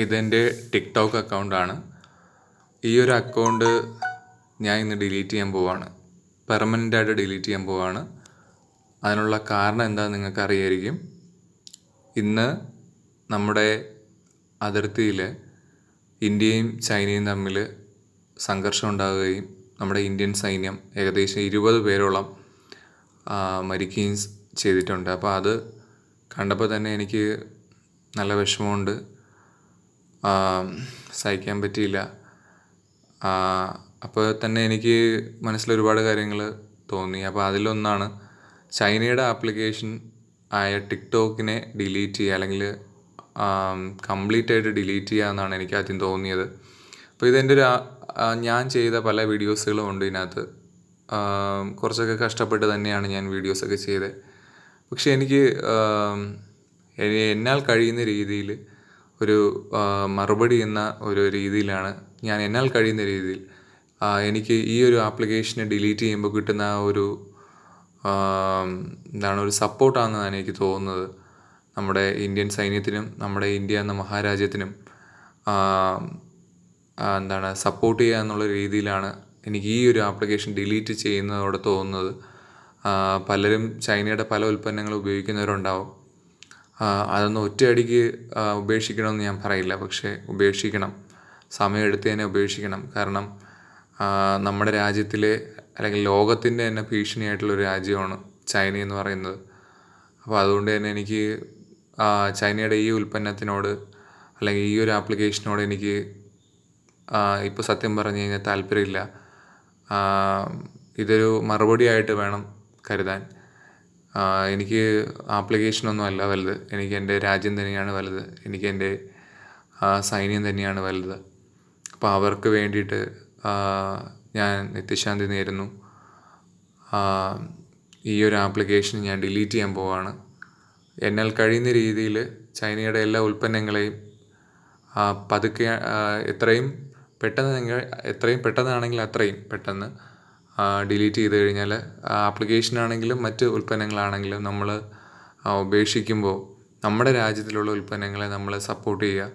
ഇതെൻ്റെ ടിക്ടോക്ക് അക്കൗണ്ടാണ് ഈ ഒരു അക്കൗണ്ട് ഞാൻ ഇന്ന് ഡിലീറ്റ് ചെയ്യാൻ പോവാണ് പെർമനൻ്റായിട്ട് ഡിലീറ്റ് ചെയ്യാൻ പോവാണ് അതിനുള്ള കാരണം എന്താണെന്ന് നിങ്ങൾക്ക് അറിയായിരിക്കും ഇന്ന് നമ്മുടെ അതിർത്തിയിൽ ഇന്ത്യയും ചൈനയും തമ്മിൽ സംഘർഷം ഉണ്ടാകുകയും നമ്മുടെ ഇന്ത്യൻ സൈന്യം ഏകദേശം ഇരുപത് പേരോളം മരിക്കുകയും ചെയ്തിട്ടുണ്ട് അപ്പോൾ അത് കണ്ടപ്പോൾ തന്നെ എനിക്ക് നല്ല വിഷമമുണ്ട് സഹിക്കാൻ പറ്റിയില്ല അപ്പോൾ തന്നെ എനിക്ക് മനസ്സിൽ ഒരുപാട് കാര്യങ്ങൾ തോന്നി അപ്പോൾ അതിലൊന്നാണ് ചൈനയുടെ ആപ്ലിക്കേഷൻ ആയ ടിക്ടോക്കിനെ ഡിലീറ്റ് ചെയ്യുക അല്ലെങ്കിൽ കംപ്ലീറ്റ് ആയിട്ട് ഡിലീറ്റ് ചെയ്യുക എന്നാണ് എനിക്ക് ആദ്യം തോന്നിയത് അപ്പോൾ ഇതെൻ്റെ ഒരു ഞാൻ ചെയ്ത പല വീഡിയോസുകളും ഉണ്ട് ഇതിനകത്ത് കുറച്ചൊക്കെ കഷ്ടപ്പെട്ട് തന്നെയാണ് ഞാൻ വീഡിയോസൊക്കെ ചെയ്തത് പക്ഷേ എനിക്ക് എന്നാൽ കഴിയുന്ന രീതിയിൽ ഒരു മറുപടി എന്ന ഒരു രീതിയിലാണ് ഞാൻ എന്നാൽ കഴിയുന്ന രീതിയിൽ എനിക്ക് ഈ ഒരു ആപ്ലിക്കേഷനെ ഡിലീറ്റ് ചെയ്യുമ്പോൾ കിട്ടുന്ന ആ ഒരു എന്താണ് ഒരു സപ്പോർട്ടാണെന്നാണ് എനിക്ക് തോന്നുന്നത് നമ്മുടെ ഇന്ത്യൻ സൈന്യത്തിനും നമ്മുടെ ഇന്ത്യ എന്ന മഹാരാജ്യത്തിനും എന്താണ് സപ്പോർട്ട് ചെയ്യുക എന്നുള്ള രീതിയിലാണ് എനിക്ക് ഈ ഒരു ആപ്ലിക്കേഷൻ ഡിലീറ്റ് ചെയ്യുന്നതോടെ തോന്നുന്നത് പലരും ചൈനയുടെ പല ഉൽപ്പന്നങ്ങൾ ഉപയോഗിക്കുന്നവരുണ്ടാവും അതൊന്നും ഒറ്റയടിക്ക് ഉപേക്ഷിക്കണമെന്ന് ഞാൻ പറയില്ല പക്ഷേ ഉപേക്ഷിക്കണം സമയമെടുത്ത് തന്നെ ഉപേക്ഷിക്കണം കാരണം നമ്മുടെ രാജ്യത്തിലെ അല്ലെങ്കിൽ ലോകത്തിൻ്റെ തന്നെ ഭീഷണിയായിട്ടുള്ളൊരു രാജ്യമാണ് ചൈന എന്ന് പറയുന്നത് അപ്പോൾ അതുകൊണ്ട് തന്നെ എനിക്ക് ചൈനയുടെ ഈ ഉൽപ്പന്നത്തിനോട് അല്ലെങ്കിൽ ഈ ഒരു ആപ്ലിക്കേഷനോട് എനിക്ക് ഇപ്പോൾ സത്യം പറഞ്ഞു കഴിഞ്ഞാൽ താല്പര്യമില്ല ഇതൊരു മറുപടി ആയിട്ട് വേണം കരുതാൻ എനിക്ക് ആപ്ലിക്കേഷനൊന്നും അല്ല വലുത് എനിക്ക് എൻ്റെ രാജ്യം തന്നെയാണ് വലുത് എനിക്ക് എൻ്റെ സൈന്യം തന്നെയാണ് വലുത് അപ്പോൾ അവർക്ക് വേണ്ടിയിട്ട് ഞാൻ നിത്യശാന്തി നേരുന്നു ഈ ഒരു ആപ്ലിക്കേഷൻ ഞാൻ ഡിലീറ്റ് ചെയ്യാൻ പോവാണ് എന്നാൽ കഴിയുന്ന രീതിയിൽ ചൈനയുടെ എല്ലാ ഉൽപ്പന്നങ്ങളെയും പതുക്കെ എത്രയും പെട്ടെന്ന് നിങ്ങൾ എത്രയും പെട്ടെന്നാണെങ്കിൽ അത്രയും പെട്ടെന്ന് ഡിലീറ്റ് ചെയ്ത് കഴിഞ്ഞാൽ ആപ്ലിക്കേഷനാണെങ്കിലും മറ്റ് ഉൽപ്പന്നങ്ങളാണെങ്കിലും നമ്മൾ ഉപേക്ഷിക്കുമ്പോൾ നമ്മുടെ രാജ്യത്തിലുള്ള ഉൽപ്പന്നങ്ങളെ നമ്മൾ സപ്പോർട്ട് ചെയ്യുക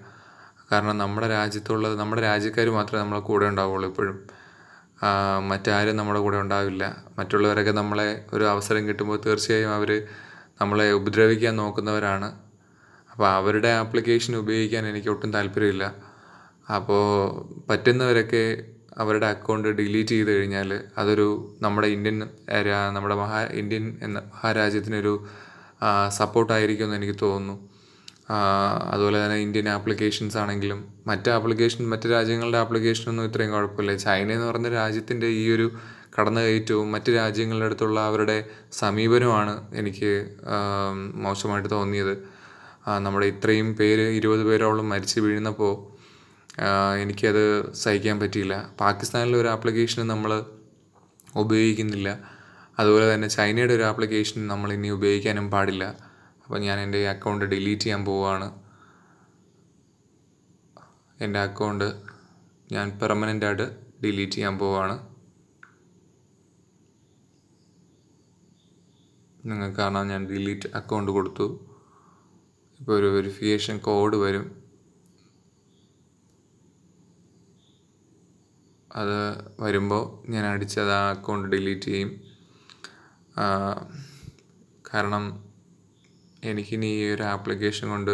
കാരണം നമ്മുടെ രാജ്യത്തുള്ളത് നമ്മുടെ രാജ്യക്കാർ മാത്രമേ നമ്മളെ കൂടെ ഉണ്ടാവുള്ളൂ എപ്പോഴും മറ്റാരും നമ്മുടെ കൂടെ ഉണ്ടാവില്ല മറ്റുള്ളവരൊക്കെ നമ്മളെ ഒരു അവസരം കിട്ടുമ്പോൾ തീർച്ചയായും അവർ നമ്മളെ ഉപദ്രവിക്കാൻ നോക്കുന്നവരാണ് അപ്പോൾ അവരുടെ ആപ്ലിക്കേഷൻ ഉപയോഗിക്കാൻ എനിക്ക് ഒട്ടും താല്പര്യമില്ല അപ്പോൾ പറ്റുന്നവരൊക്കെ അവരുടെ അക്കൗണ്ട് ഡിലീറ്റ് ചെയ്ത് കഴിഞ്ഞാൽ അതൊരു നമ്മുടെ ഇന്ത്യൻ നമ്മുടെ മഹാ ഇന്ത്യൻ എന്ന മഹാരാജ്യത്തിനൊരു സപ്പോർട്ടായിരിക്കും എന്ന് എനിക്ക് തോന്നുന്നു അതുപോലെ തന്നെ ഇന്ത്യൻ ആപ്ലിക്കേഷൻസ് ആണെങ്കിലും മറ്റ് ആപ്ലിക്കേഷൻ മറ്റ് രാജ്യങ്ങളുടെ ആപ്ലിക്കേഷനൊന്നും ഇത്രയും കുഴപ്പമില്ല ചൈന എന്ന് പറയുന്ന രാജ്യത്തിൻ്റെ ഈ ഒരു കടന്നുകയറ്റവും മറ്റ് രാജ്യങ്ങളുടെ അടുത്തുള്ള അവരുടെ സമീപനമാണ് എനിക്ക് മോശമായിട്ട് തോന്നിയത് നമ്മുടെ ഇത്രയും പേര് ഇരുപത് പേരോളം മരിച്ചു വീഴുന്നപ്പോൾ എനിക്കത് സഹിക്കാൻ പറ്റിയില്ല പാകിസ്ഥാനിലെ ഒരു ആപ്ലിക്കേഷൻ നമ്മൾ ഉപയോഗിക്കുന്നില്ല അതുപോലെ തന്നെ ചൈനയുടെ ഒരു ആപ്ലിക്കേഷൻ നമ്മൾ ഇനി ഉപയോഗിക്കാനും പാടില്ല അപ്പോൾ ഞാൻ എൻ്റെ അക്കൗണ്ട് ഡിലീറ്റ് ചെയ്യാൻ പോവുകയാണ് എൻ്റെ അക്കൗണ്ട് ഞാൻ പെർമനൻ്റായിട്ട് ഡിലീറ്റ് ചെയ്യാൻ പോവുകയാണ് നിങ്ങൾക്ക് കാണാം ഞാൻ ഡിലീറ്റ് അക്കൗണ്ട് കൊടുത്തു ഇപ്പോൾ ഒരു വെരിഫിക്കേഷൻ കോഡ് വരും അത് വരുമ്പോൾ ഞാൻ അടിച്ചത് ആ അക്കൗണ്ട് ഡിലീറ്റ് ചെയ്യും കാരണം എനിക്കിനി ഈ ഒരു ആപ്ലിക്കേഷൻ കൊണ്ട്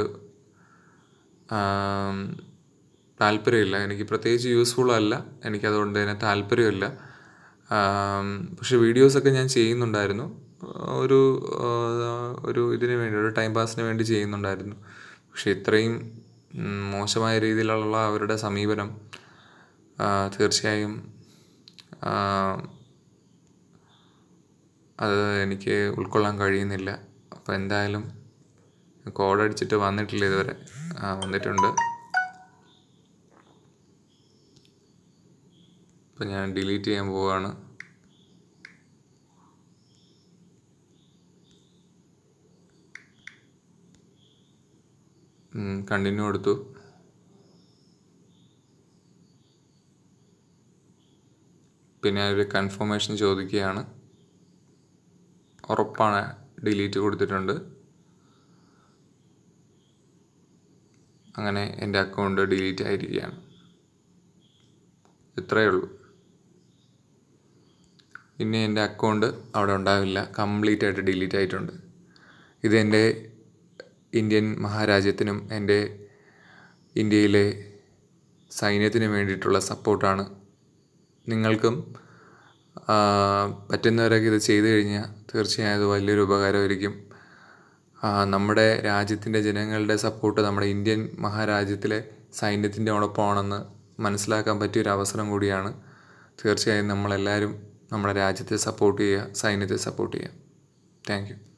താല്പര്യമില്ല എനിക്ക് പ്രത്യേകിച്ച് യൂസ്ഫുൾ അല്ല എനിക്കതുകൊണ്ട് തന്നെ താല്പര്യമില്ല പക്ഷേ വീഡിയോസൊക്കെ ഞാൻ ചെയ്യുന്നുണ്ടായിരുന്നു ഒരു ഒരു ഇതിന് വേണ്ടി ഒരു ടൈം പാസിന് വേണ്ടി ചെയ്യുന്നുണ്ടായിരുന്നു പക്ഷേ ഇത്രയും മോശമായ രീതിയിലുള്ള അവരുടെ സമീപനം തീർച്ചയായും അത് എനിക്ക് ഉൾക്കൊള്ളാൻ കഴിയുന്നില്ല അപ്പോൾ എന്തായാലും കോഡ് അടിച്ചിട്ട് വന്നിട്ടില്ല ഇതുവരെ വന്നിട്ടുണ്ട് അപ്പം ഞാൻ ഡിലീറ്റ് ചെയ്യാൻ പോവാണ് കണ്ടിന്യൂ കൊടുത്തു പിന്നെ ഒരു കൺഫർമേഷൻ ചോദിക്കുകയാണ് ഉറപ്പാണ് ഡിലീറ്റ് കൊടുത്തിട്ടുണ്ട് അങ്ങനെ എൻ്റെ അക്കൗണ്ട് ഡിലീറ്റ് ആയിരിക്കുകയാണ് ഇത്രയേ ഉള്ളൂ ഇനി എൻ്റെ അക്കൗണ്ട് അവിടെ ഉണ്ടാവില്ല കംപ്ലീറ്റ് ആയിട്ട് ഡിലീറ്റ് ആയിട്ടുണ്ട് ഇത് എൻ്റെ ഇന്ത്യൻ മഹാരാജ്യത്തിനും എൻ്റെ ഇന്ത്യയിലെ സൈന്യത്തിനും വേണ്ടിയിട്ടുള്ള സപ്പോർട്ടാണ് നിങ്ങൾക്കും പറ്റുന്നവരൊക്കെ ഇത് ചെയ്തു കഴിഞ്ഞാൽ തീർച്ചയായും അത് വലിയൊരു ഉപകാരമായിരിക്കും നമ്മുടെ രാജ്യത്തിൻ്റെ ജനങ്ങളുടെ സപ്പോർട്ട് നമ്മുടെ ഇന്ത്യൻ മഹാരാജ്യത്തിലെ സൈന്യത്തിൻ്റെ ഉണപ്പാണെന്ന് മനസ്സിലാക്കാൻ പറ്റിയൊരു അവസരം കൂടിയാണ് തീർച്ചയായും നമ്മളെല്ലാവരും നമ്മുടെ രാജ്യത്തെ സപ്പോർട്ട് ചെയ്യുക സൈന്യത്തെ സപ്പോർട്ട് ചെയ്യുക താങ്ക്